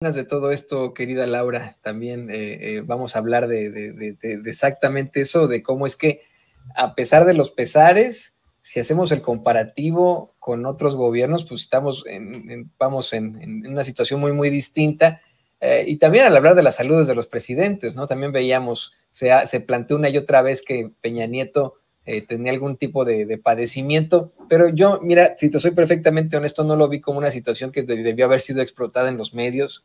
de todo esto, querida Laura? También eh, eh, vamos a hablar de, exactamente eso, de cómo es que, a pesar de los pesares, si hacemos el comparativo con otros gobiernos, pues estamos en, vamos en, una situación muy, muy distinta. Eh, y también al hablar de las saludes de los presidentes, ¿no? También veíamos, se, se planteó una y otra vez que Peña Nieto eh, tenía algún tipo de, padecimiento, pero yo, mira, si te soy perfectamente honesto, no lo vi como una situación que debió haber sido explotada en los medios.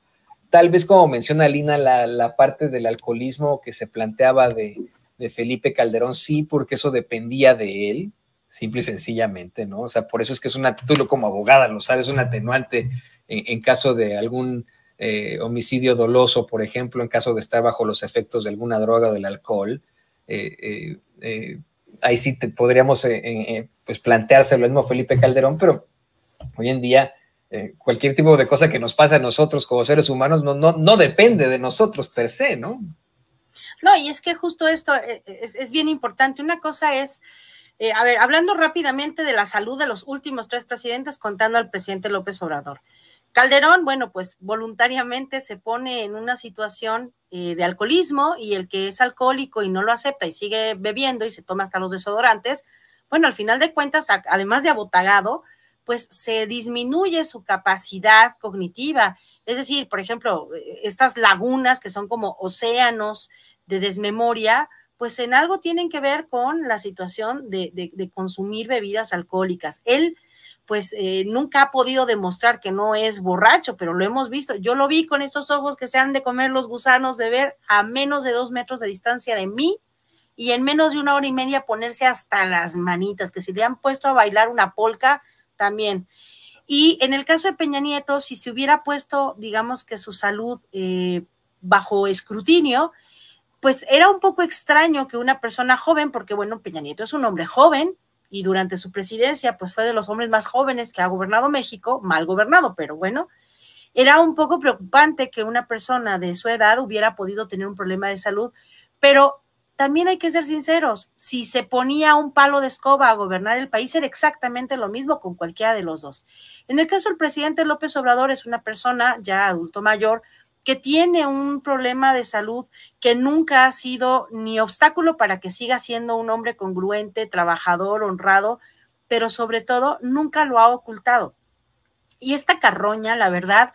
Tal vez como menciona Lina, la, parte del alcoholismo que se planteaba de, Felipe Calderón, sí, porque eso dependía de él, simple y sencillamente, ¿no? O sea, por eso es que es una, título como abogada lo sabes, un atenuante en, caso de algún eh, homicidio doloso, por ejemplo, en caso de estar bajo los efectos de alguna droga o del alcohol. Eh, eh ahí sí podríamos eh, eh pues, lo mismo Felipe Calderón, pero hoy en día eh, cualquier tipo de cosa que nos pasa a nosotros como seres humanos no, no, no depende de nosotros per se, ¿no? No, y es que justo esto eh, es, es bien importante. Una cosa es, a ver, hablando rápidamente de la salud de los últimos tres presidentes, contando al presidente López Obrador. Calderón, bueno, pues voluntariamente se pone en una situación eh, de alcoholismo y el que es alcohólico y no lo acepta y sigue bebiendo y se toma hasta los desodorantes, bueno, al final de cuentas, además de abotagado, pues se disminuye su capacidad cognitiva. Es decir, por ejemplo, eh, estas lagunas que son como océanos de desmemoria, pues en algo tienen que ver con la situación de, consumir bebidas alcohólicas. Él, pues eh, nunca ha podido demostrar que no es borracho, pero lo hemos visto. Yo lo vi con estos ojos que se han de comer los gusanos, beber a menos de dos metros de distancia de mí y en menos de una hora y media ponerse hasta las manitas, que si le han puesto a bailar una polca, también. Y en el caso de Peña Nieto, si se hubiera puesto, digamos que su salud eh, bajo escrutinio, pues era un poco extraño que una persona joven, porque bueno, Peña Nieto es un hombre joven y durante su presidencia, pues fue de los hombres más jóvenes que ha gobernado México, mal gobernado, pero bueno, era un poco preocupante que una persona de su edad hubiera podido tener un problema de salud, pero también hay que ser sinceros, si se ponía un palo de escoba a gobernar el país era exactamente lo mismo con cualquiera de los dos. En el caso del presidente López Obrador es una persona ya adulto mayor, que tiene un problema de salud que nunca ha sido ni obstáculo para que siga siendo un hombre congruente, trabajador, honrado, pero sobre todo nunca lo ha ocultado. Y esta carroña, la verdad,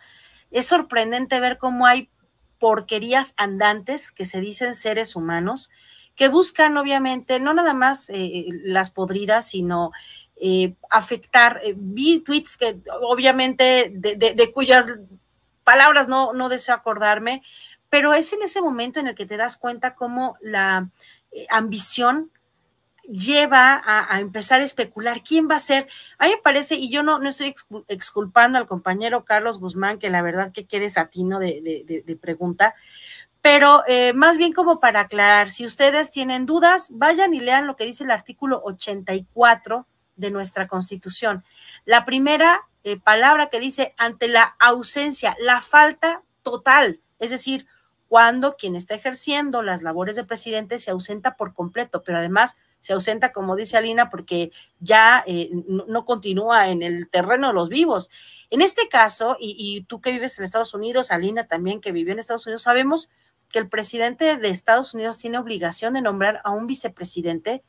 es sorprendente ver cómo hay porquerías andantes que se dicen seres humanos, que buscan obviamente no nada más eh, las podridas, sino eh, afectar. Eh, vi tweets que obviamente de cuyas palabras no, no deseo acordarme, pero es en ese momento en el que te das cuenta cómo la eh, ambición lleva a, empezar a especular quién va a ser. Ahí mí parece, y yo no, no estoy exculpando al compañero Carlos Guzmán, que la verdad que quede satino de, pregunta, pero eh, más bien como para aclarar, si ustedes tienen dudas, vayan y lean lo que dice el artículo 84 de nuestra Constitución. La primera eh, palabra que dice ante la ausencia, la falta total, es decir, cuando quien está ejerciendo las labores de presidente se ausenta por completo, pero además se ausenta, como dice Alina, porque ya eh, no, continúa en el terreno de los vivos. En este caso, y, y tú que vives en Estados Unidos, Alina también que vivió en Estados Unidos, sabemos que el presidente de Estados Unidos tiene obligación de nombrar a un vicepresidente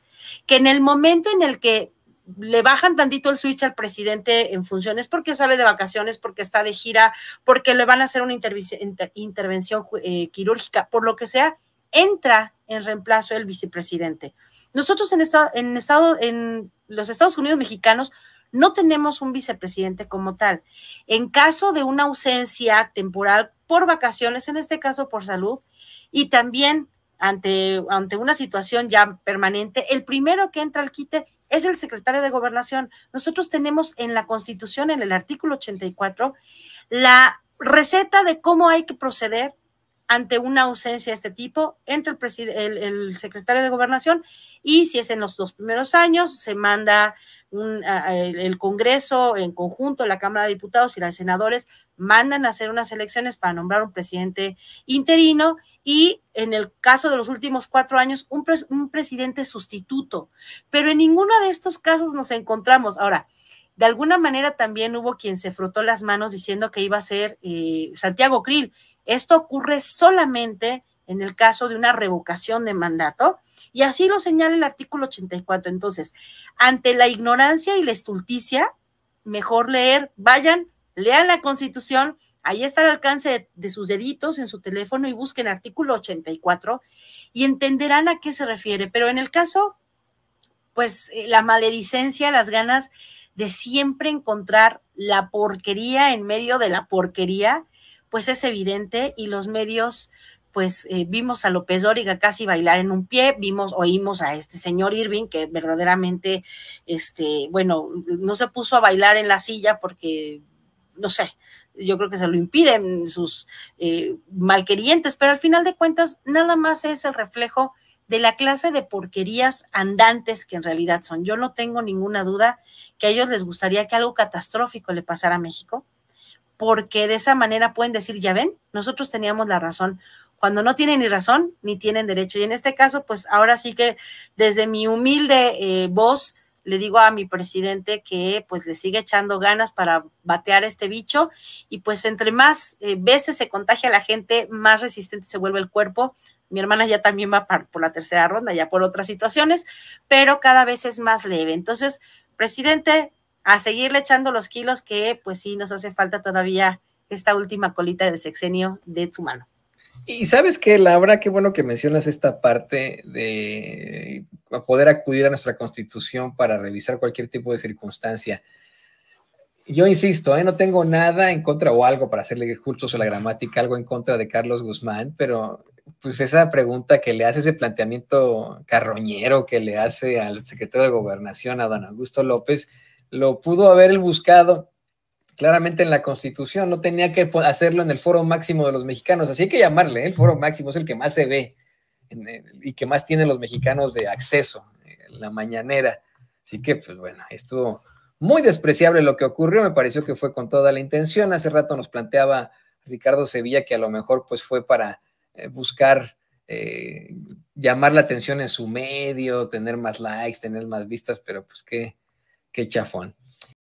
que en el momento en el que le bajan tantito el switch al presidente en funciones porque sale de vacaciones, porque está de gira, porque le van a hacer una intervención eh, quirúrgica, por lo que sea, entra en reemplazo el vicepresidente. Nosotros en, esta, en, estado, en los Estados Unidos mexicanos no tenemos un vicepresidente como tal. En caso de una ausencia temporal por vacaciones, en este caso por salud, y también ante, ante una situación ya permanente, el primero que entra al quite es el secretario de gobernación. Nosotros tenemos en la Constitución, en el artículo 84, la receta de cómo hay que proceder ante una ausencia de este tipo entre el, secretario de gobernación y si es en los dos primeros años, se manda el, Congreso en conjunto, la Cámara de Diputados y los senadores mandan a hacer unas elecciones para nombrar un presidente interino y en el caso de los últimos cuatro años, un, presidente sustituto. Pero en ninguno de estos casos nos encontramos. Ahora, de alguna manera también hubo quien se frotó las manos diciendo que iba a ser eh, Santiago Krill. Esto ocurre solamente en el caso de una revocación de mandato, y así lo señala el artículo 84. Entonces, ante la ignorancia y la estulticia, mejor leer, vayan, lean la Constitución, Ahí está al alcance de, sus deditos en su teléfono y busquen artículo 84 y entenderán a qué se refiere. Pero en el caso, pues eh, la maledicencia, las ganas de siempre encontrar la porquería en medio de la porquería, pues es evidente y los medios, pues eh, vimos a López Óriga casi bailar en un pie, vimos, oímos a este señor Irving que verdaderamente, este, bueno, no se puso a bailar en la silla porque, no sé, yo creo que se lo impiden sus eh, malquerientes, pero al final de cuentas nada más es el reflejo de la clase de porquerías andantes que en realidad son. Yo no tengo ninguna duda que a ellos les gustaría que algo catastrófico le pasara a México, porque de esa manera pueden decir, ya ven, nosotros teníamos la razón, cuando no tienen ni razón ni tienen derecho. Y en este caso, pues ahora sí que desde mi humilde eh, voz, le digo a mi presidente que pues le sigue echando ganas para batear este bicho y pues entre más eh, veces se contagia la gente, más resistente se vuelve el cuerpo. Mi hermana ya también va por la tercera ronda, ya por otras situaciones, pero cada vez es más leve. Entonces, presidente, a seguirle echando los kilos que pues sí nos hace falta todavía esta última colita de sexenio de tu mano. Y sabes que, Laura, qué bueno que mencionas esta parte de poder acudir a nuestra constitución para revisar cualquier tipo de circunstancia. Yo insisto, ¿eh? no tengo nada en contra o algo para hacerle cultos a la gramática, algo en contra de Carlos Guzmán, pero pues esa pregunta que le hace, ese planteamiento carroñero que le hace al secretario de Gobernación, a don Augusto López, lo pudo haber buscado claramente en la Constitución, no tenía que hacerlo en el foro máximo de los mexicanos, así hay que llamarle, ¿eh? el foro máximo es el que más se ve y que más tienen los mexicanos de acceso, eh, la mañanera. Así que, pues bueno, estuvo muy despreciable lo que ocurrió, me pareció que fue con toda la intención. Hace rato nos planteaba Ricardo Sevilla que a lo mejor pues fue para eh, buscar llamar la atención en su medio, tener más likes, tener más vistas, pero pues qué, qué chafón.